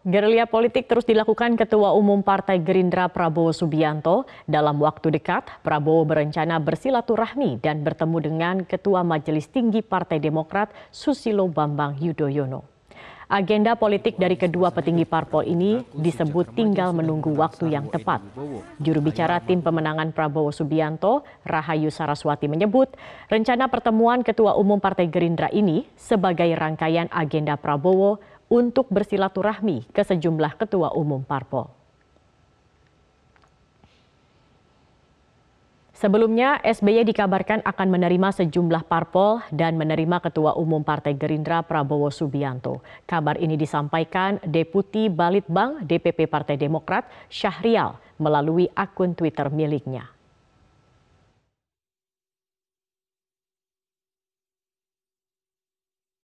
Gerilya politik terus dilakukan Ketua Umum Partai Gerindra Prabowo Subianto. Dalam waktu dekat, Prabowo berencana bersilaturahmi dan bertemu dengan Ketua Majelis Tinggi Partai Demokrat Susilo Bambang Yudhoyono. Agenda politik dari kedua petinggi parpol ini disebut tinggal menunggu waktu yang tepat. Juru bicara tim pemenangan Prabowo Subianto, Rahayu Saraswati menyebut, rencana pertemuan Ketua Umum Partai Gerindra ini sebagai rangkaian agenda Prabowo untuk bersilaturahmi ke sejumlah ketua umum parpol. Sebelumnya, SBY dikabarkan akan menerima sejumlah parpol dan menerima Ketua Umum Partai Gerindra Prabowo Subianto. Kabar ini disampaikan Deputi Balitbang DPP Partai Demokrat Syahrial melalui akun Twitter miliknya.